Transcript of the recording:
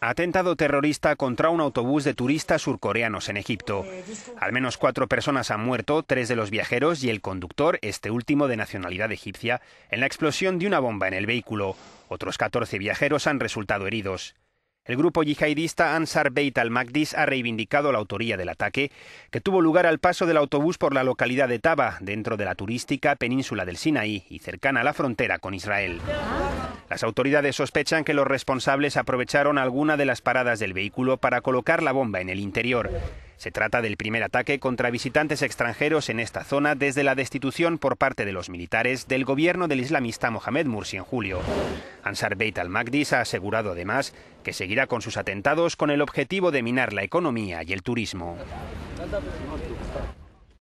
Atentado terrorista contra un autobús de turistas surcoreanos en Egipto. Al menos cuatro personas han muerto, tres de los viajeros y el conductor, este último de nacionalidad egipcia, en la explosión de una bomba en el vehículo. Otros 14 viajeros han resultado heridos. El grupo yihadista Ansar Beit al-Maqdis ha reivindicado la autoría del ataque, que tuvo lugar al paso del autobús por la localidad de Taba, dentro de la turística península del Sinaí y cercana a la frontera con Israel. Las autoridades sospechan que los responsables aprovecharon alguna de las paradas del vehículo para colocar la bomba en el interior. Se trata del primer ataque contra visitantes extranjeros en esta zona desde la destitución por parte de los militares del gobierno del islamista Mohamed Mursi en julio. Ansar Beit al-Magdis ha asegurado además que seguirá con sus atentados con el objetivo de minar la economía y el turismo.